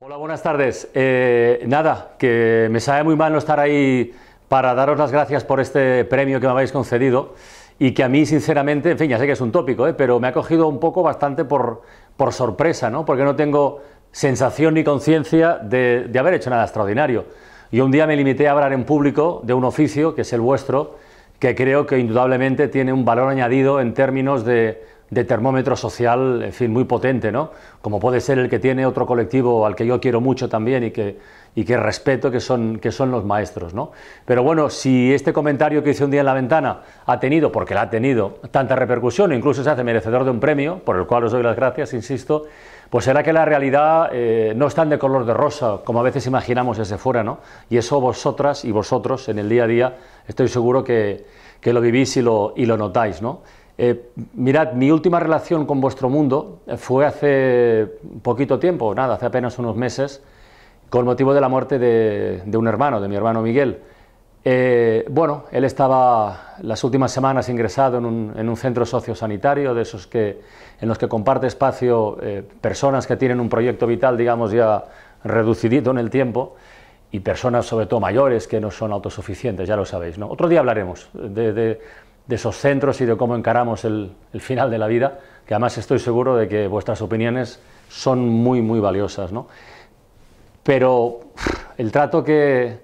Hola, buenas tardes. Eh, nada, que me sabe muy mal no estar ahí para daros las gracias por este premio que me habéis concedido y que a mí, sinceramente, en fin, ya sé que es un tópico, eh, pero me ha cogido un poco bastante por, por sorpresa, ¿no? porque no tengo sensación ni conciencia de, de haber hecho nada extraordinario. Yo un día me limité a hablar en público de un oficio, que es el vuestro, que creo que indudablemente tiene un valor añadido en términos de de termómetro social, en fin, muy potente, ¿no? Como puede ser el que tiene otro colectivo al que yo quiero mucho también y que, y que respeto, que son, que son los maestros, ¿no? Pero bueno, si este comentario que hice un día en la ventana ha tenido, porque la ha tenido, tanta repercusión, incluso se hace merecedor de un premio, por el cual os doy las gracias, insisto, pues será que la realidad eh, no es tan de color de rosa como a veces imaginamos desde fuera, ¿no? Y eso vosotras y vosotros en el día a día estoy seguro que, lo vivís y lo, y lo notáis, ¿no? Eh, mirad, mi última relación con vuestro mundo eh, fue hace poquito tiempo, nada, hace apenas unos meses, con motivo de la muerte de, un hermano, de mi hermano Miguel. Eh, bueno, él estaba las últimas semanas ingresado en un, en un, centro sociosanitario, de esos que, en los que comparte espacio personas que tienen un proyecto vital, digamos, ya reducido en el tiempo, y personas sobre todo mayores que no son autosuficientes, ya lo sabéis. ¿no? Otro día hablaremos de de esos centros y de cómo encaramos el, final de la vida, que además estoy seguro de que vuestras opiniones son muy, muy valiosas. Pero el trato que,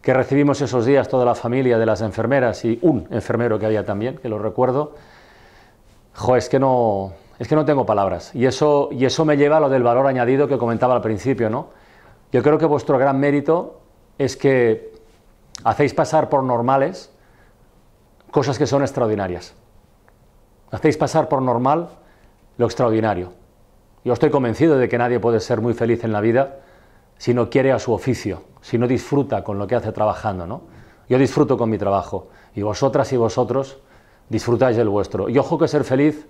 que recibimos esos días, toda la familia de las enfermeras y un enfermero que había también, que lo recuerdo, es que no, es que no tengo palabras. Y eso, y eso me lleva a lo del valor añadido que comentaba al principio, ¿no? Yo creo que vuestro gran mérito es que hacéis pasar por normales cosas que son extraordinarias. Hacéis pasar por normal lo extraordinario. Yo estoy convencido de que nadie puede ser muy feliz en la vida si no quiere a su oficio, si no disfruta con lo que hace trabajando, ¿no? Yo disfruto con mi trabajo y vosotras y vosotros disfrutáis del vuestro. Y ojo que ser feliz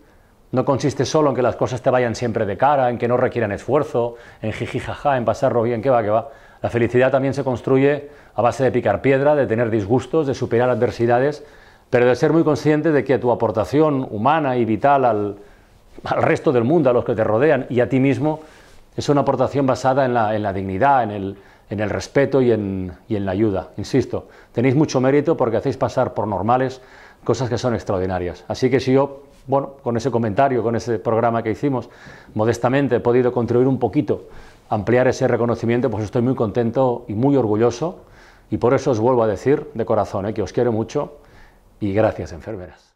no consiste solo en que las cosas te vayan siempre de cara, en que no requieran esfuerzo, en jiji jaja, en pasarlo bien, que va, que va. La felicidad también se construye a base de picar piedra, de tener disgustos, de superar adversidades pero de ser muy consciente de que tu aportación humana y vital al, resto del mundo, a los que te rodean y a ti mismo, es una aportación basada en la, dignidad, en el, respeto y en, la ayuda. Insisto, tenéis mucho mérito porque hacéis pasar por normales cosas que son extraordinarias. Así que si yo, bueno, con ese comentario, con ese programa que hicimos, modestamente he podido contribuir un poquito ampliar ese reconocimiento, pues estoy muy contento y muy orgulloso. Y por eso os vuelvo a decir de corazón ¿eh? que os quiero mucho, y gracias enfermeras.